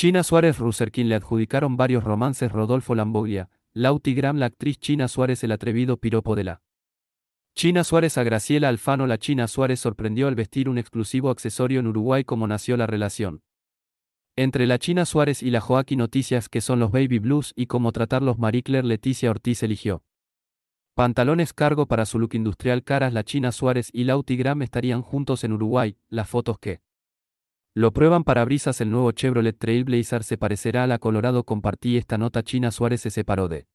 China Suárez quien le adjudicaron varios romances Rodolfo Lamboglia, Lauti Graham la actriz China Suárez el atrevido piropo de la China Suárez a Graciela Alfano La China Suárez sorprendió al vestir un exclusivo accesorio en Uruguay como nació la relación. Entre la China Suárez y la Joaquín Noticias que son los Baby Blues y cómo tratarlos los Leticia Ortiz eligió. Pantalones cargo para su look industrial caras La China Suárez y Lauti Graham estarían juntos en Uruguay, las fotos que lo prueban brisas el nuevo Chevrolet Trailblazer se parecerá a la Colorado compartí esta nota China Suárez se separó de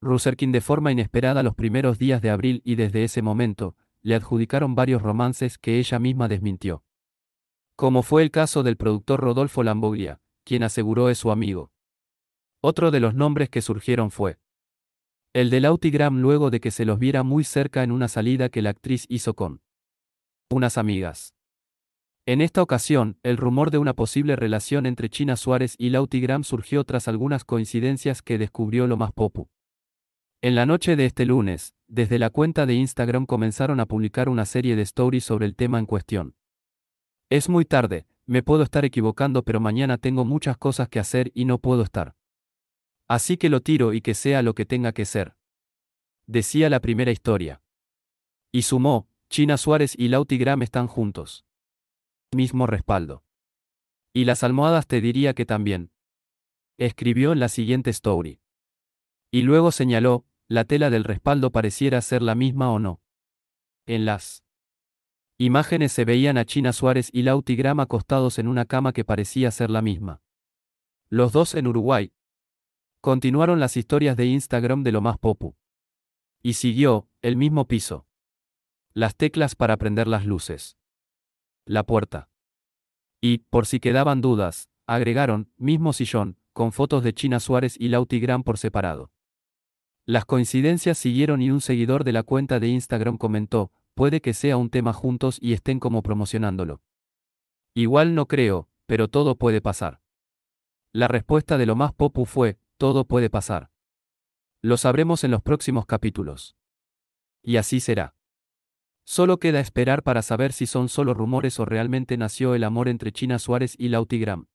Ruserkin de forma inesperada los primeros días de abril y desde ese momento, le adjudicaron varios romances que ella misma desmintió. Como fue el caso del productor Rodolfo Lamboglia, quien aseguró es su amigo. Otro de los nombres que surgieron fue el del Autigram luego de que se los viera muy cerca en una salida que la actriz hizo con unas amigas. En esta ocasión, el rumor de una posible relación entre China Suárez y Lautigram surgió tras algunas coincidencias que descubrió lo más popu. En la noche de este lunes, desde la cuenta de Instagram comenzaron a publicar una serie de stories sobre el tema en cuestión. Es muy tarde, me puedo estar equivocando pero mañana tengo muchas cosas que hacer y no puedo estar. Así que lo tiro y que sea lo que tenga que ser. Decía la primera historia. Y sumó, China Suárez y Lautigram están juntos mismo respaldo. Y las almohadas te diría que también. Escribió en la siguiente story. Y luego señaló, la tela del respaldo pareciera ser la misma o no. En las imágenes se veían a China Suárez y Lautigrama acostados en una cama que parecía ser la misma. Los dos en Uruguay. Continuaron las historias de Instagram de lo más popu. Y siguió, el mismo piso. Las teclas para prender las luces la puerta. Y, por si quedaban dudas, agregaron, mismo sillón, con fotos de China Suárez y Lauti Gran por separado. Las coincidencias siguieron y un seguidor de la cuenta de Instagram comentó, puede que sea un tema juntos y estén como promocionándolo. Igual no creo, pero todo puede pasar. La respuesta de lo más popu fue, todo puede pasar. Lo sabremos en los próximos capítulos. Y así será. Solo queda esperar para saber si son solo rumores o realmente nació el amor entre China Suárez y Lautigram.